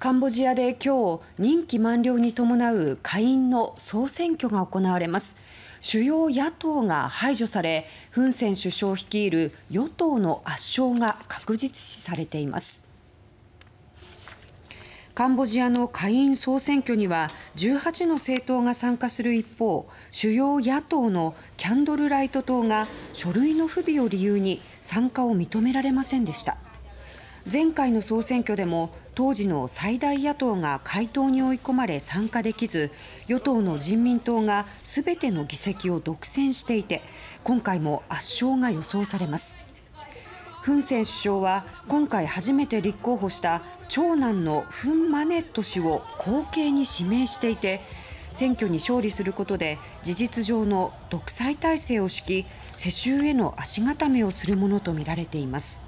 カンボジアで今日任期満了に伴う下院の総選挙が行われます主要野党が排除されフン・セン首相率いる与党の圧勝が確実視されていますカンボジアの下院総選挙には18の政党が参加する一方主要野党のキャンドルライト党が書類の不備を理由に参加を認められませんでした。前回の総選挙でも当時の最大野党が回答に追い込まれ参加できず与党の人民党が全ての議席を独占していて今回も圧勝が予想されますフン・セン首相は今回初めて立候補した長男のフン・マネット氏を後継に指名していて選挙に勝利することで事実上の独裁体制を敷き世襲への足固めをするものとみられています。